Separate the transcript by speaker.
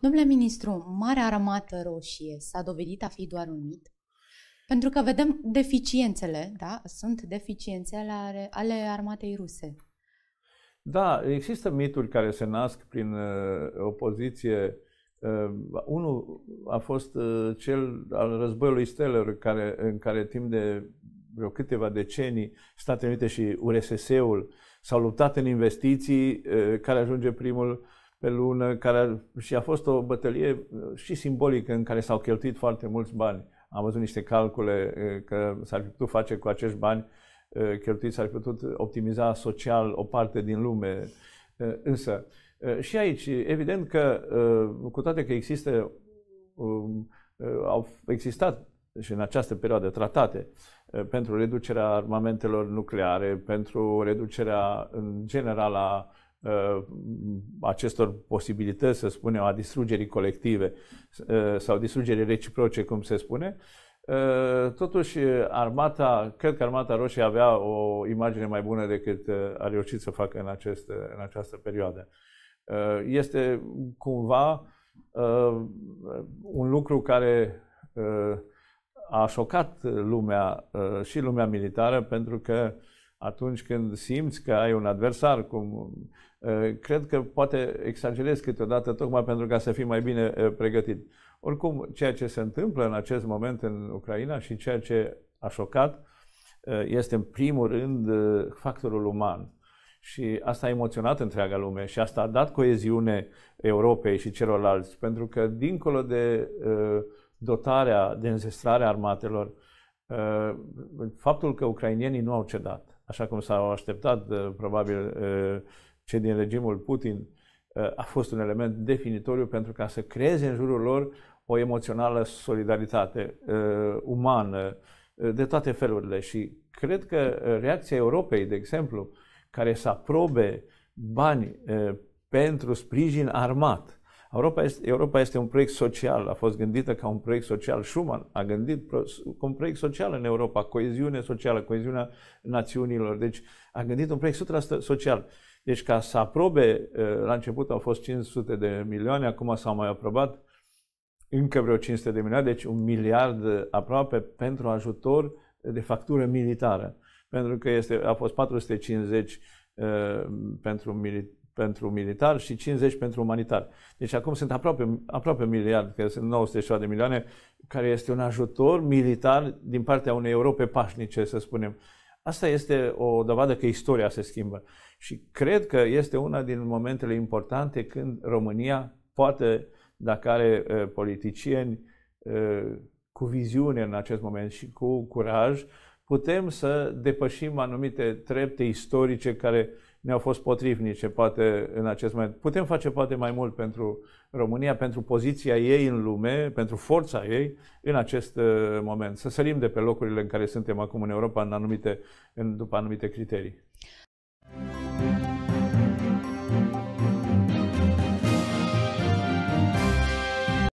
Speaker 1: Domnule ministru, Marea Armată Roșie s-a dovedit a fi doar un mit? Pentru că vedem deficiențele, da? Sunt deficiențe ale, ale armatei ruse. Da, există mituri care se nasc prin uh, opoziție. Uh, unul a fost uh, cel al războiului Steller, care, în care timp de vreo câteva decenii Statele Unite și URSS-ul s-au luptat în investiții, uh, care ajunge primul uh, pe lună, care și a fost o bătălie uh, și simbolică în care s-au cheltuit foarte mulți bani. Am văzut niște calcule uh, că s-ar fi putut face cu acești bani uh, cheltuiți, s-ar fi putut optimiza social o parte din lume. Însă, și aici, evident că, cu toate că există, um, au existat și în această perioadă tratate pentru reducerea armamentelor nucleare, pentru reducerea în general a Uh, acestor posibilități, să spunem, a distrugerii colective uh, sau distrugerii reciproce, cum se spune, uh, Totuși, armata, cred că armata roșie avea o imagine mai bună decât a reușit să facă în, acest, în această perioadă. Este cumva un lucru care a șocat lumea și lumea militară pentru că atunci când simți că ai un adversar, cum uh, cred că poate exagerez câteodată tocmai pentru ca să fii mai bine uh, pregătit. Oricum, ceea ce se întâmplă în acest moment în Ucraina și ceea ce a șocat uh, este în primul rând factorul uman. Și asta a emoționat întreaga lume și asta a dat coeziune Europei și celorlalți, pentru că dincolo de dotarea, de înzestrarea armatelor, faptul că ucrainienii nu au cedat, așa cum s-au așteptat probabil cei din regimul Putin, a fost un element definitoriu pentru ca să creeze în jurul lor o emoțională solidaritate umană de toate felurile și cred că reacția Europei, de exemplu, care să aprobe bani pentru sprijin armat Europa este, Europa este un proiect social, a fost gândită ca un proiect social. Schuman a gândit ca un proiect social în Europa, coeziune socială, coeziunea națiunilor. Deci a gândit un proiect 100% social. Deci ca să aprobe, eh, la început au fost 500 de milioane, acum s-au mai aprobat încă vreo 500 de milioane, deci un miliard aproape pentru ajutor de factură militară. Pentru că este, a fost 450 uh, eh, pentru milit- pentru militar și 50 pentru umanitar. Deci acum sunt aproape, aproape un miliard, că sunt 900 de milioane, care este un ajutor militar din partea unei Europe pașnice, să spunem. Asta este o dovadă că istoria se schimbă. Și cred că este una din momentele importante când România poate, dacă are uh, politicieni uh, cu viziune în acest moment și cu curaj, putem să depășim anumite trepte istorice care ne-au fost potrivnice, poate în acest moment. Putem face poate mai mult pentru România, pentru poziția ei în lume, pentru forța ei în acest uh, moment. Să sărim de pe locurile în care suntem acum în Europa în anumite, în, după anumite criterii.